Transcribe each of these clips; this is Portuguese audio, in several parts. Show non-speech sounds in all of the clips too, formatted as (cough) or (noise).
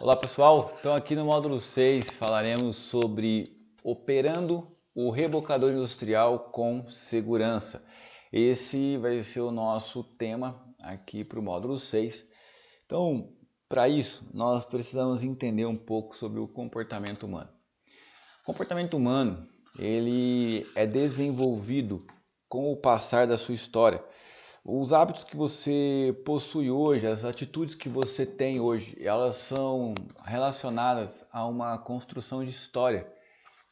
Olá pessoal, então aqui no módulo 6 falaremos sobre operando o rebocador industrial com segurança. Esse vai ser o nosso tema aqui para o módulo 6. Então, para isso, nós precisamos entender um pouco sobre o comportamento humano. O comportamento humano, ele é desenvolvido com o passar da sua história. Os hábitos que você possui hoje, as atitudes que você tem hoje, elas são relacionadas a uma construção de história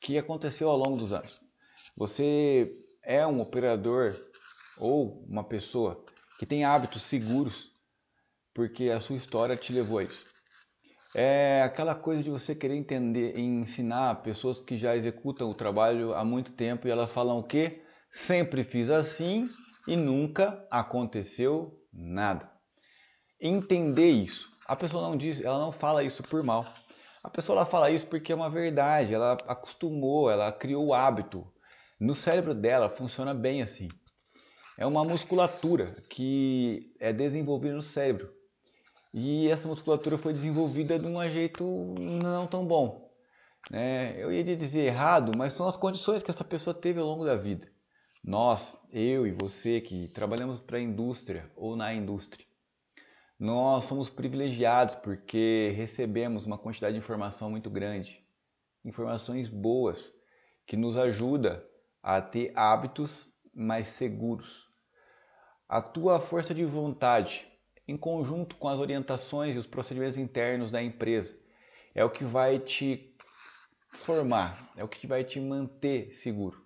que aconteceu ao longo dos anos. Você é um operador ou uma pessoa que tem hábitos seguros porque a sua história te levou a isso. É aquela coisa de você querer entender e ensinar pessoas que já executam o trabalho há muito tempo e elas falam o quê? Sempre fiz assim, e nunca aconteceu nada. Entender isso. A pessoa não diz, ela não fala isso por mal. A pessoa ela fala isso porque é uma verdade, ela acostumou, ela criou o hábito. No cérebro dela funciona bem assim. É uma musculatura que é desenvolvida no cérebro. E essa musculatura foi desenvolvida de um jeito não tão bom. Né? Eu iria dizer errado, mas são as condições que essa pessoa teve ao longo da vida. Nós, eu e você que trabalhamos para a indústria ou na indústria, nós somos privilegiados porque recebemos uma quantidade de informação muito grande, informações boas que nos ajuda a ter hábitos mais seguros. A tua força de vontade, em conjunto com as orientações e os procedimentos internos da empresa, é o que vai te formar, é o que vai te manter seguro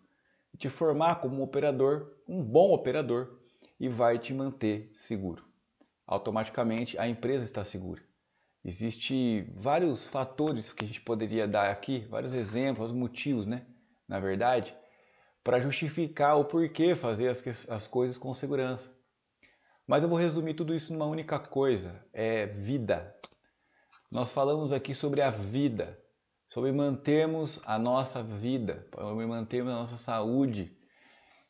te formar como um operador, um bom operador, e vai te manter seguro. Automaticamente a empresa está segura. Existem vários fatores que a gente poderia dar aqui, vários exemplos, motivos, né? Na verdade, para justificar o porquê fazer as, as coisas com segurança. Mas eu vou resumir tudo isso numa única coisa: é vida. Nós falamos aqui sobre a vida sobre mantermos a nossa vida, sobre mantermos a nossa saúde.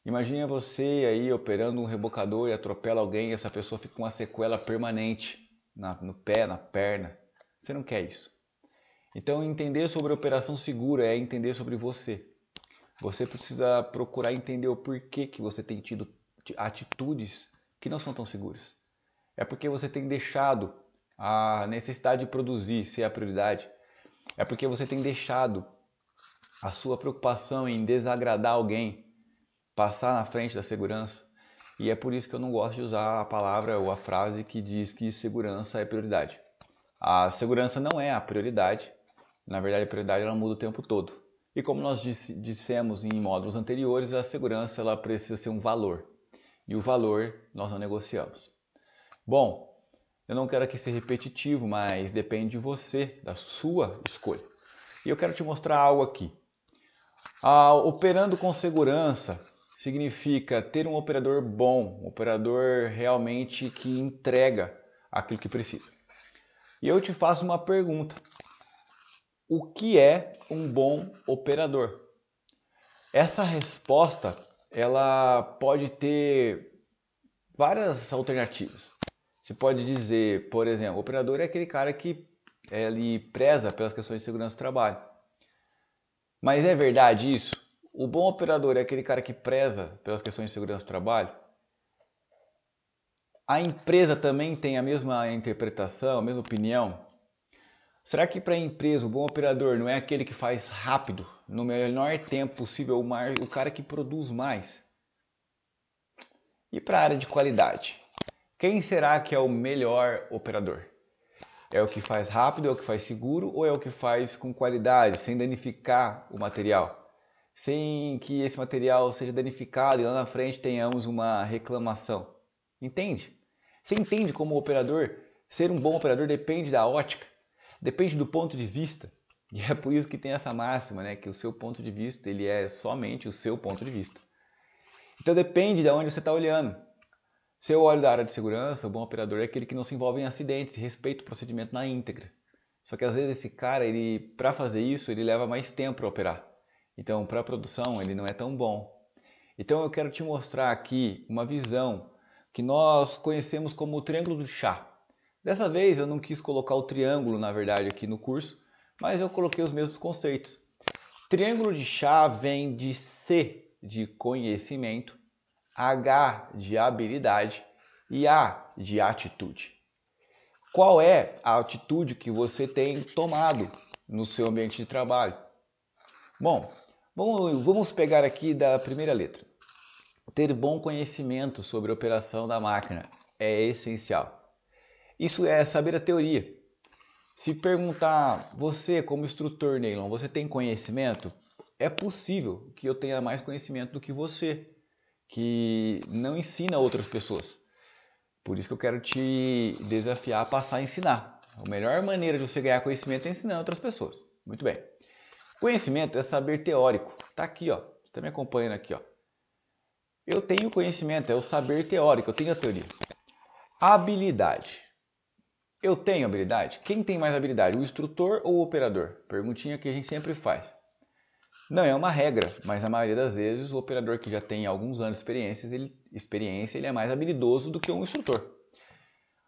Imagine você aí operando um rebocador e atropela alguém e essa pessoa fica com uma sequela permanente na, no pé, na perna. Você não quer isso. Então, entender sobre operação segura é entender sobre você. Você precisa procurar entender o porquê que você tem tido atitudes que não são tão seguras. É porque você tem deixado a necessidade de produzir ser a prioridade é porque você tem deixado a sua preocupação em desagradar alguém passar na frente da segurança. E é por isso que eu não gosto de usar a palavra ou a frase que diz que segurança é prioridade. A segurança não é a prioridade. Na verdade, a prioridade ela muda o tempo todo. E como nós disse, dissemos em módulos anteriores, a segurança ela precisa ser um valor. E o valor nós não negociamos. Bom, eu não quero aqui ser repetitivo, mas depende de você, da sua escolha. E eu quero te mostrar algo aqui. Ah, operando com segurança significa ter um operador bom, um operador realmente que entrega aquilo que precisa. E eu te faço uma pergunta: o que é um bom operador? Essa resposta ela pode ter várias alternativas. Você pode dizer, por exemplo, o operador é aquele cara que ele é preza pelas questões de segurança do trabalho. Mas é verdade isso? O bom operador é aquele cara que preza pelas questões de segurança do trabalho? A empresa também tem a mesma interpretação, a mesma opinião? Será que para a empresa o bom operador não é aquele que faz rápido, no menor tempo possível, o cara que produz mais? E para a área de qualidade? Quem será que é o melhor operador? É o que faz rápido, é o que faz seguro ou é o que faz com qualidade, sem danificar o material? Sem que esse material seja danificado e lá na frente tenhamos uma reclamação. Entende? Você entende como operador? Ser um bom operador depende da ótica, depende do ponto de vista. (laughs) E é por isso que tem essa máxima, né? Que o seu ponto de vista ele é somente o seu ponto de vista. Então depende de onde você está olhando. Seu olho da área de segurança, o bom operador é aquele que não se envolve em acidentes e respeita o procedimento na íntegra. Só que às vezes esse cara, ele para fazer isso, ele leva mais tempo para operar. Então, para a produção, ele não é tão bom. Então, eu quero te mostrar aqui uma visão que nós conhecemos como o triângulo do chá. Dessa vez eu não quis colocar o triângulo, na verdade, aqui no curso, mas eu coloquei os mesmos conceitos. Triângulo de chá vem de C de conhecimento H de habilidade e A de atitude. Qual é a atitude que você tem tomado no seu ambiente de trabalho? Bom, vamos pegar aqui da primeira letra. Ter bom conhecimento sobre a operação da máquina é essencial. Isso é saber a teoria. Se perguntar, você como instrutor, Neilon, você tem conhecimento? É possível que eu tenha mais conhecimento do que você que não ensina outras pessoas. Por isso que eu quero te desafiar a passar a ensinar. A melhor maneira de você ganhar conhecimento é ensinar outras pessoas. Muito bem. Conhecimento é saber teórico. Tá aqui, ó. Você está me acompanhando aqui, ó. Eu tenho conhecimento, é o saber teórico, eu tenho a teoria. Habilidade. Eu tenho habilidade? Quem tem mais habilidade, o instrutor ou o operador? Perguntinha que a gente sempre faz. Não é uma regra, mas na maioria das vezes o operador que já tem alguns anos de experiência, ele, experiência, ele é mais habilidoso do que um instrutor.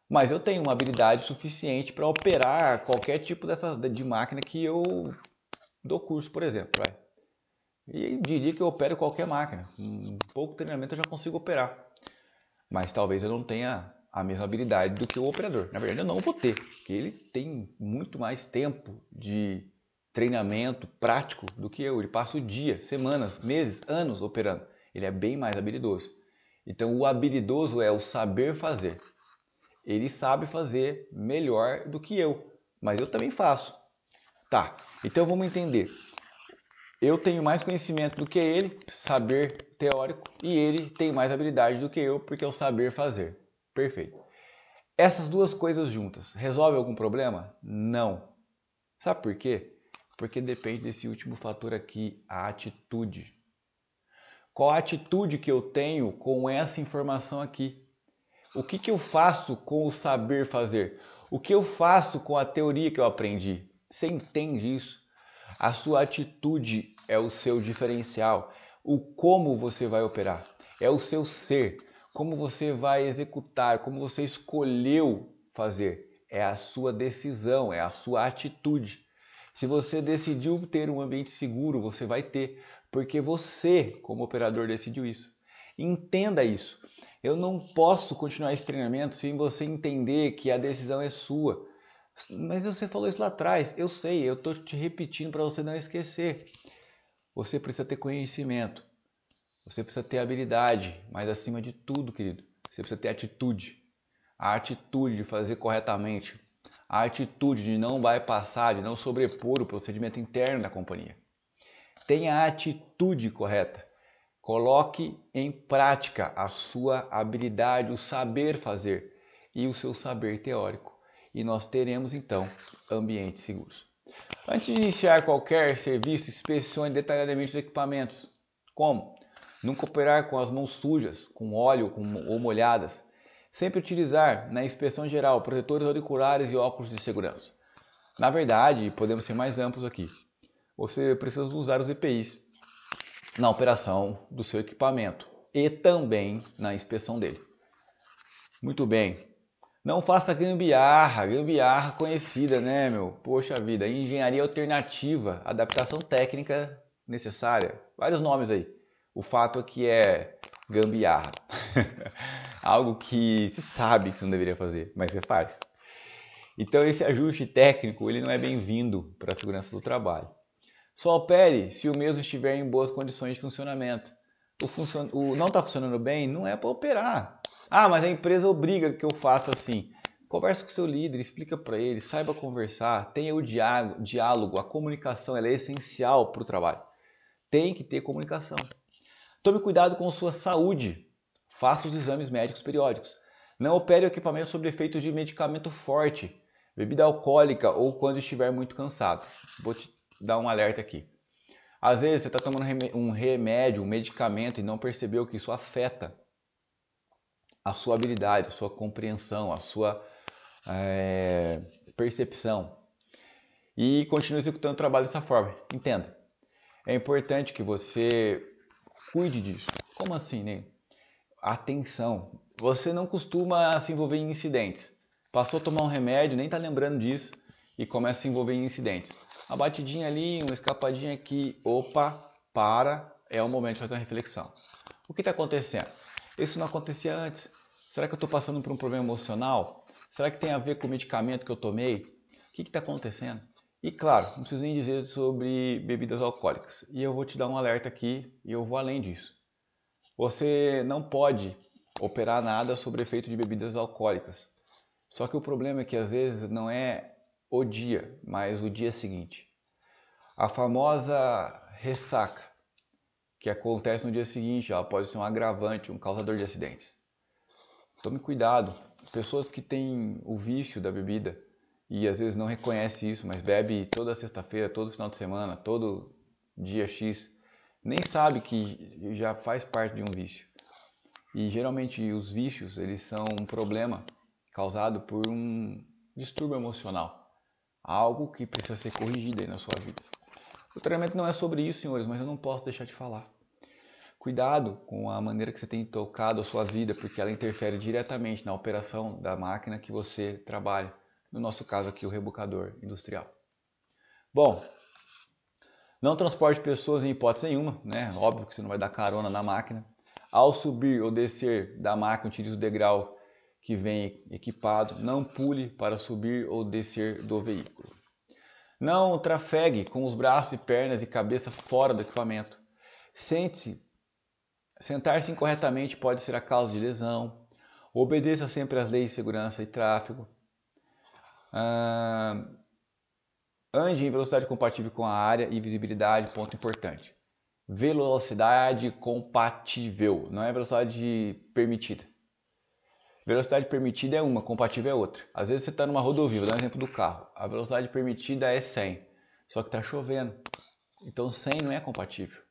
Mas eu tenho uma habilidade suficiente para operar qualquer tipo dessa, de máquina que eu dou curso, por exemplo. E diria que eu opero qualquer máquina. Com pouco treinamento eu já consigo operar. Mas talvez eu não tenha a mesma habilidade do que o operador. Na verdade, eu não vou ter, porque ele tem muito mais tempo de treinamento prático do que eu. Ele passa o dia, semanas, meses, anos operando. Ele é bem mais habilidoso. Então, o habilidoso é o saber fazer. Ele sabe fazer melhor do que eu, mas eu também faço. Tá, então vamos entender. Eu tenho mais conhecimento do que ele, saber teórico, e ele tem mais habilidade do que eu, porque é o saber fazer. Perfeito. Essas duas coisas juntas resolve algum problema? Não. Sabe por quê? porque depende desse último fator aqui, a atitude. Qual a atitude que eu tenho com essa informação aqui? O que, que eu faço com o saber fazer? O que eu faço com a teoria que eu aprendi? Você entende isso? A sua atitude é o seu diferencial, o como você vai operar, é o seu ser, como você vai executar, como você escolheu fazer, é a sua decisão, é a sua atitude. Se você decidiu ter um ambiente seguro, você vai ter, porque você, como operador, decidiu isso. Entenda isso. Eu não posso continuar esse treinamento sem você entender que a decisão é sua. Mas você falou isso lá atrás, eu sei, eu estou te repetindo para você não esquecer. Você precisa ter conhecimento, você precisa ter habilidade, mas acima de tudo, querido, você precisa ter atitude. A atitude de fazer corretamente, a atitude de não bypassar, de não sobrepor o procedimento interno da companhia. Tenha a atitude correta. Coloque em prática a sua habilidade, o saber fazer e o seu saber teórico. E nós teremos então ambientes seguros. Antes de iniciar qualquer serviço, inspecione detalhadamente os equipamentos. Como? Nunca operar com as mãos sujas, com óleo ou molhadas. Sempre utilizar na né, inspeção geral protetores auriculares e óculos de segurança. Na verdade, podemos ser mais amplos aqui. Você precisa usar os EPIs na operação do seu equipamento e também na inspeção dele. Muito bem. Não faça gambiarra, gambiarra conhecida, né, meu? Poxa vida, engenharia alternativa, adaptação técnica necessária. Vários nomes aí. O fato é que é gambiarra. (laughs) algo que se sabe que você não deveria fazer, mas você faz. Então esse ajuste técnico ele não é bem-vindo para a segurança do trabalho. Só opere se o mesmo estiver em boas condições de funcionamento. O, funcion... o não está funcionando bem não é para operar. Ah, mas a empresa obriga que eu faça assim. Converse com seu líder, explica para ele, saiba conversar, tenha o diálogo, a comunicação é essencial para o trabalho. Tem que ter comunicação. Tome cuidado com sua saúde. Faça os exames médicos periódicos. Não opere o equipamento sob efeitos de medicamento forte, bebida alcoólica ou quando estiver muito cansado. Vou te dar um alerta aqui. Às vezes você está tomando um remédio, um medicamento e não percebeu que isso afeta a sua habilidade, a sua compreensão, a sua é, percepção. E continue executando o trabalho dessa forma. Entenda. É importante que você cuide disso. Como assim, Ney? Né? Atenção! Você não costuma se envolver em incidentes. Passou a tomar um remédio, nem está lembrando disso e começa a se envolver em incidentes. Uma batidinha ali, uma escapadinha aqui, opa, para, é o momento de fazer uma reflexão. O que está acontecendo? Isso não acontecia antes. Será que eu estou passando por um problema emocional? Será que tem a ver com o medicamento que eu tomei? O que está acontecendo? E claro, não preciso nem dizer sobre bebidas alcoólicas. E eu vou te dar um alerta aqui e eu vou além disso. Você não pode operar nada sobre efeito de bebidas alcoólicas. Só que o problema é que às vezes não é o dia, mas o dia seguinte. A famosa ressaca que acontece no dia seguinte, ela pode ser um agravante, um causador de acidentes. Tome cuidado. Pessoas que têm o vício da bebida e às vezes não reconhece isso, mas bebe toda sexta-feira, todo final de semana, todo dia X, nem sabe que já faz parte de um vício. E geralmente os vícios, eles são um problema causado por um distúrbio emocional, algo que precisa ser corrigido aí na sua vida. O treinamento não é sobre isso, senhores, mas eu não posso deixar de falar. Cuidado com a maneira que você tem tocado a sua vida, porque ela interfere diretamente na operação da máquina que você trabalha. No nosso caso aqui, o rebocador industrial. Bom, não transporte pessoas em hipótese nenhuma, né? Óbvio que você não vai dar carona na máquina. Ao subir ou descer da máquina, utilize o degrau que vem equipado. Não pule para subir ou descer do veículo. Não trafegue com os braços e pernas e cabeça fora do equipamento. Sente-se. Sentar-se incorretamente pode ser a causa de lesão. Obedeça sempre às leis de segurança e tráfego. Ah, Ande em velocidade compatível com a área e visibilidade, ponto importante. Velocidade compatível, não é velocidade permitida. Velocidade permitida é uma, compatível é outra. Às vezes você está numa rodovia, vou dar um exemplo do carro. A velocidade permitida é 100, só que está chovendo. Então 100 não é compatível.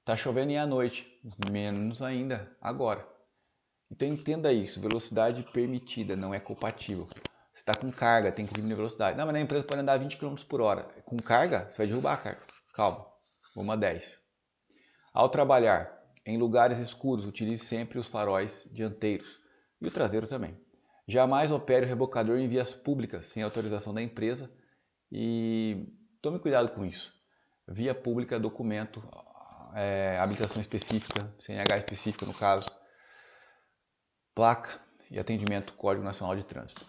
Está chovendo e é à noite, menos ainda agora. Então entenda isso, velocidade permitida não é compatível. Você está com carga, tem que diminuir a velocidade. Não, mas na empresa pode andar 20 km por hora. Com carga, você vai derrubar a carga. Calma. Vamos a 10. Ao trabalhar em lugares escuros, utilize sempre os faróis dianteiros e o traseiro também. Jamais opere o rebocador em vias públicas sem autorização da empresa e tome cuidado com isso. Via pública, documento, é, habilitação específica, CNH específica no caso, placa e atendimento Código Nacional de Trânsito.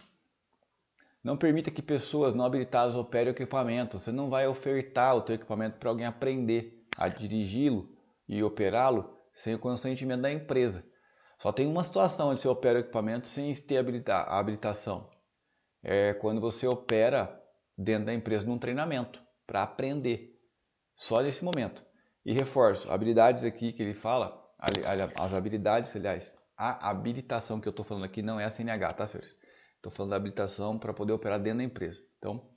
Não permita que pessoas não habilitadas operem o equipamento. Você não vai ofertar o teu equipamento para alguém aprender a dirigi-lo e operá-lo sem o consentimento da empresa. Só tem uma situação onde você opera o equipamento sem ter a habilitação. É quando você opera dentro da empresa num treinamento para aprender. Só nesse momento. E reforço, habilidades aqui que ele fala, as habilidades, aliás, a habilitação que eu estou falando aqui não é a CNH, tá, senhores? Estou falando da habilitação para poder operar dentro da empresa. Então,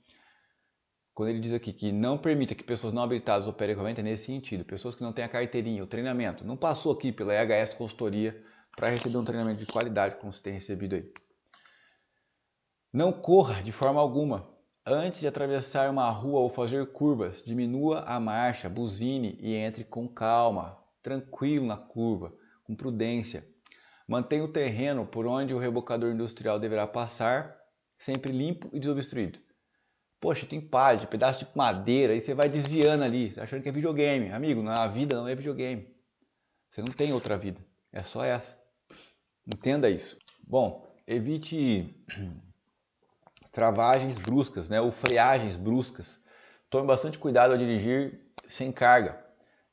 quando ele diz aqui que não permita que pessoas não habilitadas operem equipamento, é nesse sentido. Pessoas que não têm a carteirinha, o treinamento, não passou aqui pela EHS Consultoria para receber um treinamento de qualidade como você tem recebido aí. Não corra de forma alguma. Antes de atravessar uma rua ou fazer curvas, diminua a marcha, buzine e entre com calma, tranquilo na curva, com prudência. Mantém o terreno por onde o rebocador industrial deverá passar sempre limpo e desobstruído. Poxa, tem palha, pedaço de madeira, aí você vai desviando ali, achando que é videogame. Amigo, A vida não é videogame. Você não tem outra vida, é só essa. Entenda isso. Bom, evite travagens bruscas, né, ou freagens bruscas. Tome bastante cuidado ao dirigir sem carga,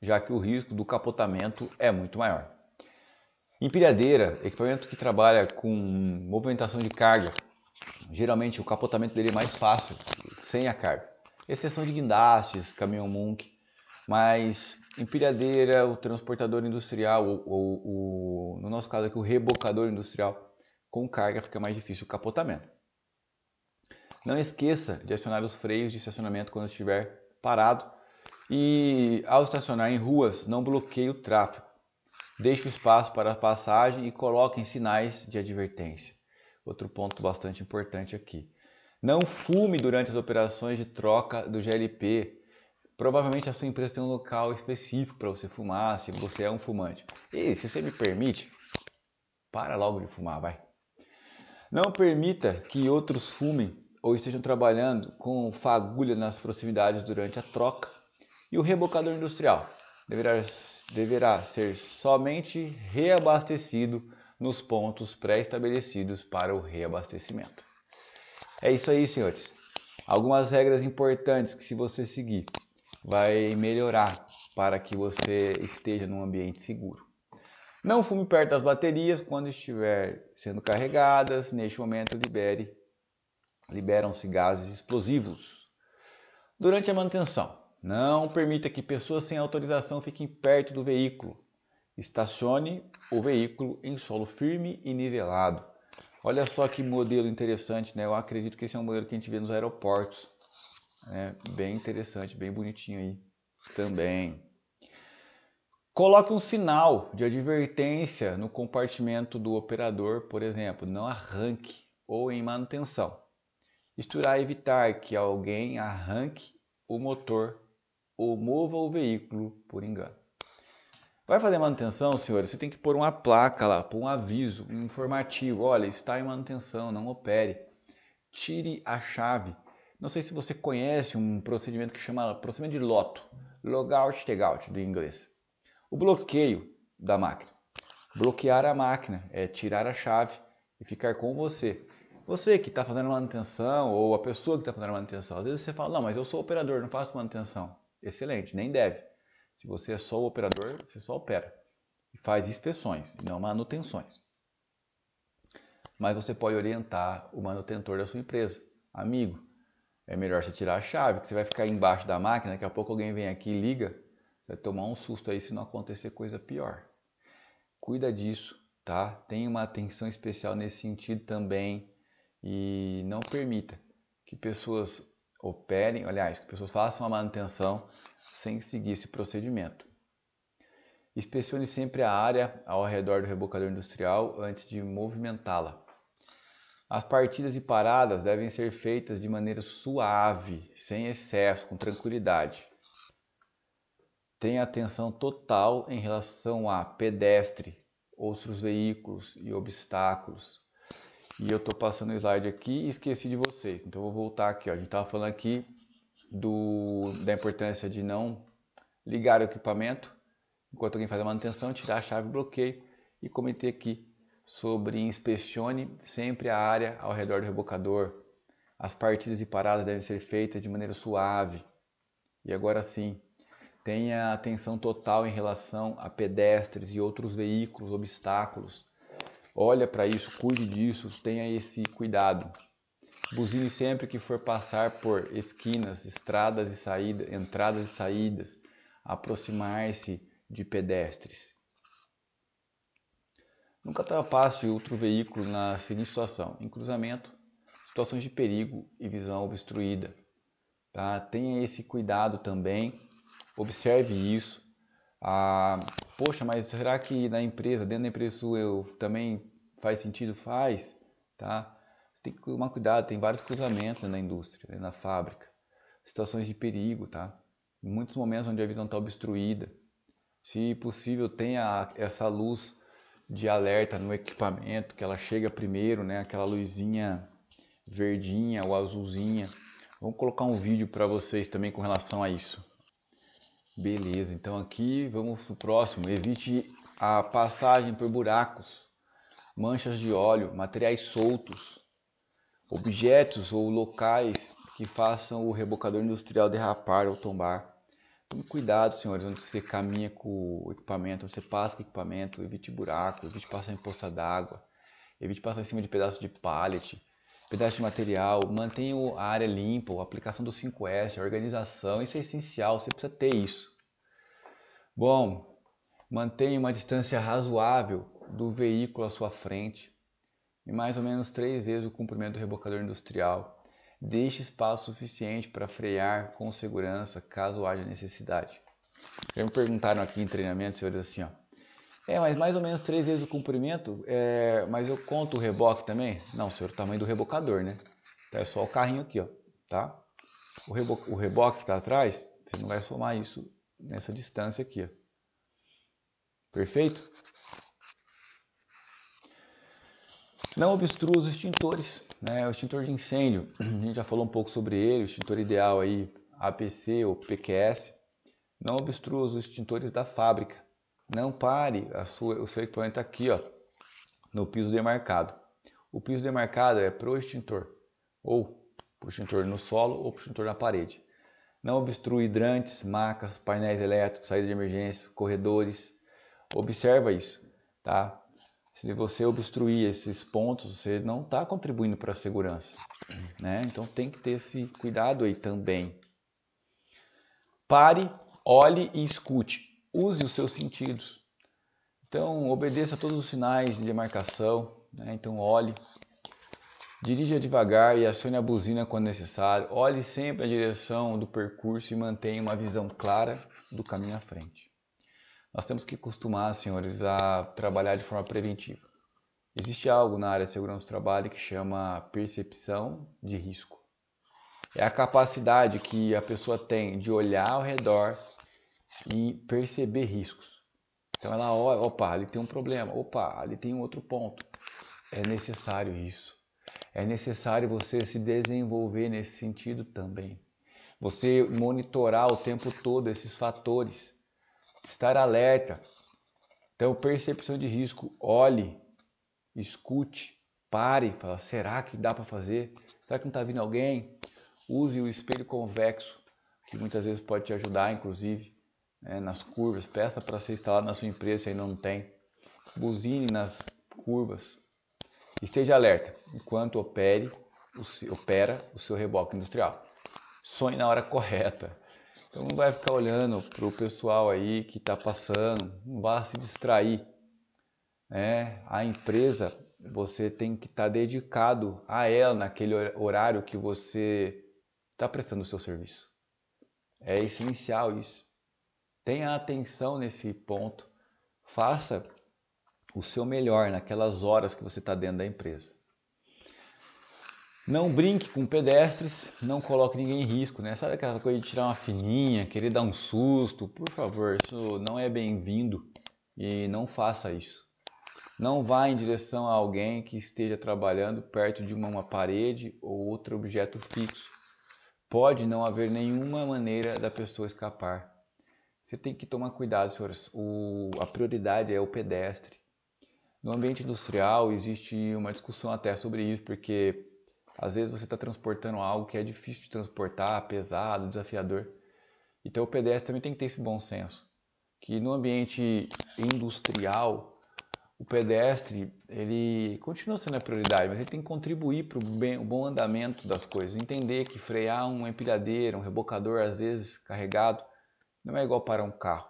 já que o risco do capotamento é muito maior. Empilhadeira, equipamento que trabalha com movimentação de carga. Geralmente o capotamento dele é mais fácil, sem a carga. Exceção de guindastes, caminhão Munk, mas empilhadeira, o transportador industrial, ou, o, no nosso caso aqui o rebocador industrial, com carga fica mais difícil o capotamento. Não esqueça de acionar os freios de estacionamento quando estiver parado e ao estacionar em ruas não bloqueie o tráfego. Deixe espaço para a passagem e coloquem sinais de advertência. Outro ponto bastante importante aqui. Não fume durante as operações de troca do GLP. Provavelmente a sua empresa tem um local específico para você fumar, se você é um fumante. E se você me permite, para logo de fumar, vai. Não permita que outros fumem ou estejam trabalhando com fagulha nas proximidades durante a troca. E o rebocador industrial deverá, deverá ser somente reabastecido nos pontos pré-estabelecidos para o reabastecimento. É isso aí, senhores. Algumas regras importantes que, se você seguir, vai melhorar para que você esteja num ambiente seguro. Não fume perto das baterias quando estiver sendo carregadas. Neste momento, libere liberam-se gases explosivos. Durante a manutenção, não permita que pessoas sem autorização fiquem perto do veículo. Estacione o veículo em solo firme e nivelado. Olha só que modelo interessante, né? Eu acredito que esse é um modelo que a gente vê nos aeroportos. É bem interessante, bem bonitinho aí também. Coloque um sinal de advertência no compartimento do operador, por exemplo, não arranque ou em manutenção. Isto irá evitar que alguém arranque o motor ou mova o veículo por engano. Vai fazer manutenção, senhores? Você tem que pôr uma placa lá, pôr um aviso um informativo. Olha, está em manutenção, não opere. Tire a chave. Não sei se você conhece um procedimento que chama procedimento de loto. Logout, tagout, do inglês. O bloqueio da máquina. Bloquear a máquina é tirar a chave e ficar com você. Você que está fazendo manutenção ou a pessoa que está fazendo manutenção. Às vezes você fala, não, mas eu sou operador, não faço manutenção excelente, nem deve. Se você é só o operador, você só opera e faz inspeções, não manutenções. Mas você pode orientar o manutentor da sua empresa. Amigo, é melhor você tirar a chave, que você vai ficar embaixo da máquina, daqui a pouco alguém vem aqui e liga, você vai tomar um susto aí se não acontecer coisa pior. Cuida disso, tá? Tenha uma atenção especial nesse sentido também e não permita que pessoas operem, aliás, que pessoas façam a manutenção sem seguir esse procedimento. Inspecione sempre a área ao redor do rebocador industrial antes de movimentá-la. As partidas e paradas devem ser feitas de maneira suave, sem excesso, com tranquilidade. Tenha atenção total em relação a pedestre, outros veículos e obstáculos. E eu tô passando o slide aqui e esqueci de vocês. Então eu vou voltar aqui, ó. A gente tava falando aqui do, da importância de não ligar o equipamento enquanto alguém faz a manutenção, tirar a chave bloqueio e comentei aqui sobre inspecione sempre a área ao redor do rebocador. As partidas e paradas devem ser feitas de maneira suave. E agora sim, tenha atenção total em relação a pedestres e outros veículos, obstáculos. Olha para isso, cuide disso, tenha esse cuidado. Buzine sempre que for passar por esquinas, estradas e saídas, entradas e saídas, aproximar-se de pedestres. Nunca ultrapasse outro veículo na seguinte situação: em cruzamento, situações de perigo e visão obstruída. Tá? Tenha esse cuidado também, observe isso. Ah, poxa, mas será que na empresa, dentro da empresa sua, eu também faz sentido? Faz, tá? Você tem que tomar cuidado, tem vários cruzamentos na indústria, né, na fábrica, situações de perigo, tá? Muitos momentos onde a visão está obstruída. Se possível, tenha essa luz de alerta no equipamento, que ela chega primeiro, né? Aquela luzinha verdinha ou azulzinha. Vamos colocar um vídeo para vocês também com relação a isso. Beleza, então aqui vamos pro próximo. Evite a passagem por buracos, manchas de óleo, materiais soltos, objetos ou locais que façam o rebocador industrial derrapar ou tombar. Tome cuidado, senhores, onde você caminha com o equipamento, onde você passa com o equipamento, evite buraco, evite passar em poça d'água, evite passar em cima de pedaços de pallet, pedaço de material, mantenha a área limpa, a aplicação do 5S, a organização, isso é essencial, você precisa ter isso. Bom, mantenha uma distância razoável do veículo à sua frente e mais ou menos três vezes o comprimento do rebocador industrial. Deixe espaço suficiente para frear com segurança caso haja necessidade. Já me perguntaram aqui em treinamento, senhores, assim, ó. É, mas mais ou menos três vezes o comprimento, é... mas eu conto o reboque também? Não, senhor, o tamanho do rebocador, né? Então é só o carrinho aqui, ó, tá? O, rebo... o reboque que está atrás, você não vai somar isso nessa distância aqui, ó. Perfeito? Não obstrua os extintores, né? O extintor de incêndio, (clears throat) a gente já falou um pouco sobre ele, o extintor ideal aí, APC ou PQS. Não obstrua os extintores da fábrica não pare sua, o seu equipamento tá aqui, ó, no piso demarcado. O piso demarcado é pro extintor, ou o extintor no solo ou o extintor na parede. Não obstrua hidrantes, macas, painéis elétricos, saída de emergência, corredores. Observa isso, tá? Se você obstruir esses pontos, você não está contribuindo para a segurança, né? Então tem que ter esse cuidado aí também. Pare, olhe e escute use os seus sentidos. Então, obedeça a todos os sinais de demarcação, né? então olhe, dirija devagar e acione a buzina quando necessário. Olhe sempre a direção do percurso e mantenha uma visão clara do caminho à frente. Nós temos que acostumar, senhores, a trabalhar de forma preventiva. Existe algo na área de segurança do trabalho que chama percepção de risco. É a capacidade que a pessoa tem de olhar ao redor e perceber riscos. Então ela olha, opa, ali tem um problema, opa, ali tem um outro ponto. É necessário isso. É necessário você se desenvolver nesse sentido também. Você monitorar o tempo todo esses fatores, estar alerta. Então, percepção de risco, olhe, escute, pare, fala, será que dá para fazer? Será que não está vindo alguém? Use o espelho convexo, que muitas vezes pode te ajudar, inclusive né, nas curvas, peça para ser instalado na sua empresa se ainda não tem. Buzine nas curvas. Esteja alerta enquanto opere, opera o seu reboque industrial. Sonhe na hora correta. Então não vai ficar olhando para o pessoal aí que está passando, não vá se distrair. né a empresa você tem que estar tá dedicado a ela naquele horário que você está prestando o seu serviço. É essencial isso. Tenha atenção nesse ponto. Faça o seu melhor naquelas horas que você está dentro da empresa. Não brinque com pedestres, não coloque ninguém em risco, né? Sabe aquela coisa de tirar uma fininha, querer dar um susto? Por favor, isso não é bem-vindo e não faça isso. Não vá em direção a alguém que esteja trabalhando perto de uma, uma parede ou outro objeto fixo. Pode não haver nenhuma maneira da pessoa escapar. Você tem que tomar cuidado, senhores. O, a prioridade é o pedestre. No ambiente industrial existe uma discussão até sobre isso, porque às vezes você está transportando algo que é difícil de transportar, pesado, desafiador. Então o pedestre também tem que ter esse bom senso. Que no ambiente industrial, o pedestre ele continua sendo a prioridade, mas ele tem que contribuir para o bom andamento das coisas. Entender que frear uma empilhadeira, um rebocador às vezes carregado, não é igual parar um carro.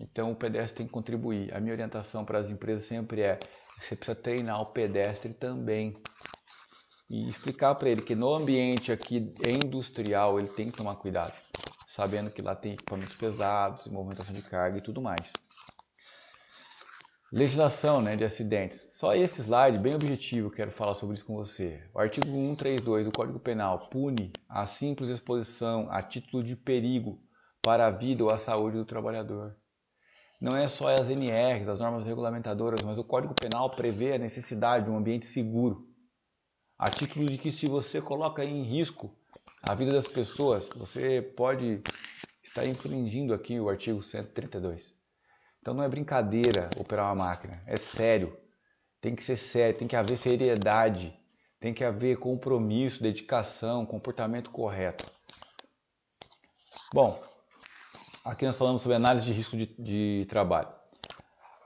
Então o pedestre tem que contribuir. A minha orientação para as empresas sempre é: você precisa treinar o pedestre também e explicar para ele que no ambiente aqui é industrial ele tem que tomar cuidado, sabendo que lá tem equipamentos pesados, movimentação de carga e tudo mais. Legislação né, de acidentes. Só esse slide, bem objetivo, quero falar sobre isso com você. O artigo 132 do Código Penal pune a simples exposição a título de perigo para a vida ou a saúde do trabalhador. Não é só as NRs, as normas regulamentadoras, mas o Código Penal prevê a necessidade de um ambiente seguro. A título de que se você coloca em risco a vida das pessoas, você pode estar infringindo aqui o artigo 132. Então não é brincadeira operar uma máquina, é sério. Tem que ser sério, tem que haver seriedade, tem que haver compromisso, dedicação, comportamento correto. Bom, Aqui nós falamos sobre análise de risco de, de trabalho.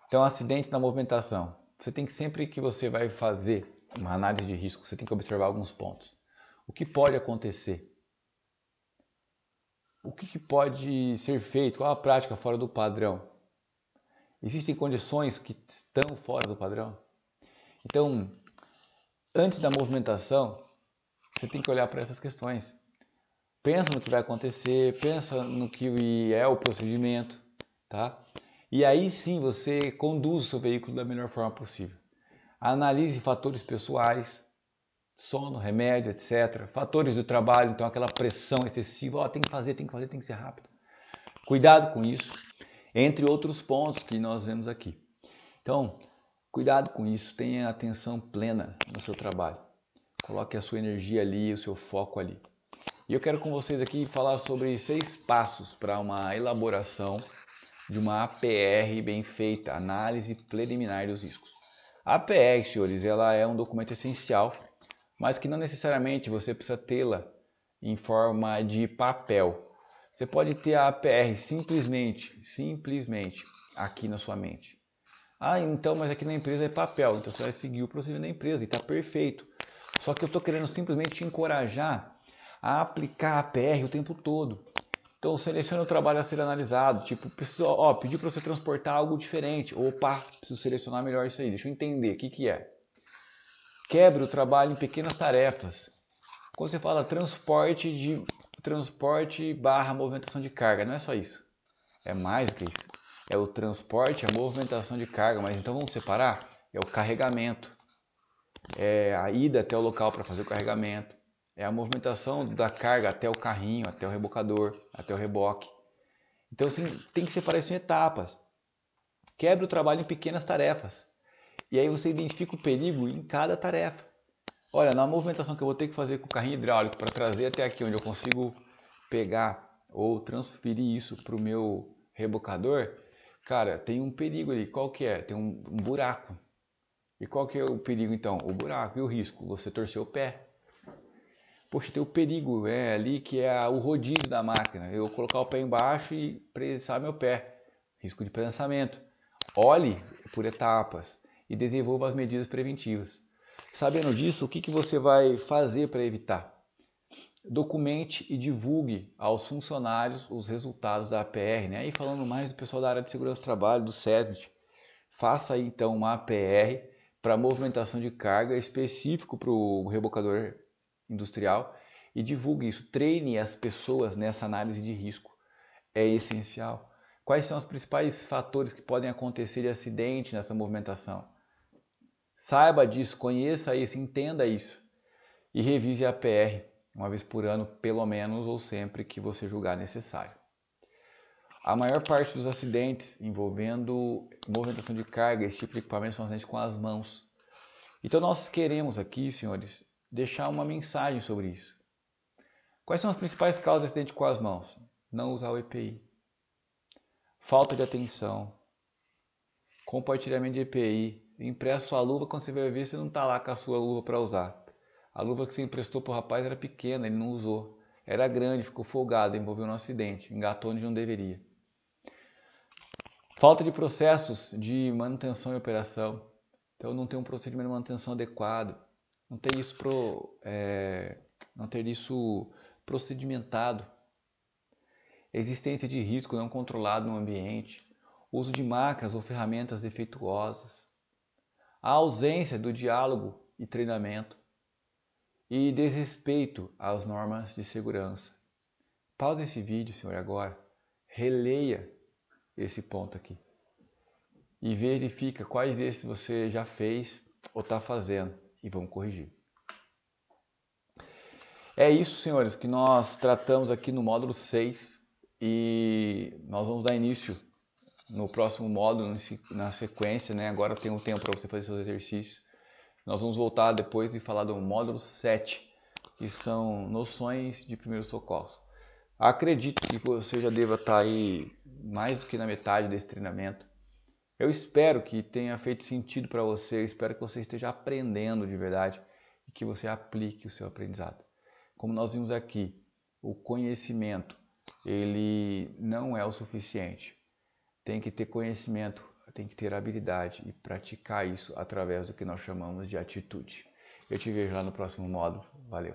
Então, acidentes na movimentação. Você tem que sempre que você vai fazer uma análise de risco, você tem que observar alguns pontos. O que pode acontecer? O que, que pode ser feito? Qual a prática fora do padrão? Existem condições que estão fora do padrão? Então, antes da movimentação, você tem que olhar para essas questões pensa no que vai acontecer, pensa no que é o procedimento, tá? E aí sim você conduz o seu veículo da melhor forma possível. Analise fatores pessoais, sono, remédio, etc. Fatores do trabalho, então aquela pressão excessiva, ó, oh, tem que fazer, tem que fazer, tem que ser rápido. Cuidado com isso, entre outros pontos que nós vemos aqui. Então, cuidado com isso, tenha atenção plena no seu trabalho. Coloque a sua energia ali, o seu foco ali. E eu quero com vocês aqui falar sobre seis passos para uma elaboração de uma APR bem feita, análise preliminar dos riscos. A APR, senhores, ela é um documento essencial, mas que não necessariamente você precisa tê-la em forma de papel. Você pode ter a APR simplesmente, simplesmente aqui na sua mente. Ah, então, mas aqui na empresa é papel, então você vai seguir o procedimento da empresa e está perfeito. Só que eu estou querendo simplesmente te encorajar a aplicar a PR o tempo todo. Então seleciona o trabalho a ser analisado, tipo, pessoal, ó, pediu para você transportar algo diferente. Opa, preciso selecionar melhor isso aí, deixa eu entender o que, que é. Quebre o trabalho em pequenas tarefas. Quando você fala transporte de transporte barra movimentação de carga, não é só isso. É mais do que isso. É o transporte, a movimentação de carga, mas então vamos separar? É o carregamento. É a ida até o local para fazer o carregamento é a movimentação da carga até o carrinho, até o rebocador, até o reboque. Então assim, tem que separar isso em etapas. Quebre o trabalho em pequenas tarefas. E aí você identifica o perigo em cada tarefa. Olha, na movimentação que eu vou ter que fazer com o carrinho hidráulico para trazer até aqui onde eu consigo pegar ou transferir isso para o meu rebocador, cara, tem um perigo ali. Qual que é? Tem um, um buraco. E qual que é o perigo então? O buraco e o risco. Você torcer o pé poxa, tem o perigo é ali que é o rodízio da máquina. Eu colocar o pé embaixo e prensar meu pé. Risco de prensamento. Olhe por etapas e desenvolva as medidas preventivas. Sabendo disso, o que, que você vai fazer para evitar? Documente e divulgue aos funcionários os resultados da APR. Né? Aí falando mais do pessoal da área de segurança do trabalho, do SESMIT, faça então uma APR para movimentação de carga específico para o rebocador industrial e divulgue isso. Treine as pessoas nessa análise de risco. É essencial. Quais são os principais fatores que podem acontecer de acidente nessa movimentação? Saiba disso, conheça isso, entenda isso. E revise a PR uma vez por ano, pelo menos, ou sempre que você julgar necessário. A maior parte dos acidentes envolvendo movimentação de carga, esse tipo de equipamento, são acidentes com as mãos. Então, nós queremos aqui, senhores, deixar uma mensagem sobre isso. Quais são as principais causas de acidente com as mãos? Não usar o EPI. Falta de atenção. Compartilhamento de EPI. Empresta sua luva quando você vai ver, se não está lá com a sua luva para usar. A luva que você emprestou para o rapaz era pequena, ele não usou. Era grande, ficou folgado, envolveu um acidente, engatou onde não deveria. Falta de processos de manutenção e operação. Então não tem um procedimento de manutenção adequado não ter isso, pro, é, não ter isso procedimentado. Existência de risco não controlado no ambiente, uso de marcas ou ferramentas defeituosas, a ausência do diálogo e treinamento, e desrespeito às normas de segurança. Pause esse vídeo, senhor, agora, releia esse ponto aqui e verifica quais desses você já fez ou está fazendo e vamos corrigir. É isso, senhores, que nós tratamos aqui no módulo 6 e nós vamos dar início no próximo módulo, na sequência, né? Agora tem um tempo para você fazer seus exercícios. Nós vamos voltar depois e falar do módulo 7, que são noções de primeiros socorros. Acredito que você já deva estar tá aí mais do que na metade desse treinamento eu espero que tenha feito sentido para você, eu espero que você esteja aprendendo de verdade e que você aplique o seu aprendizado. Como nós vimos aqui, o conhecimento, ele não é o suficiente. Tem que ter conhecimento, tem que ter habilidade e praticar isso através do que nós chamamos de atitude. Eu te vejo lá no próximo módulo. Valeu!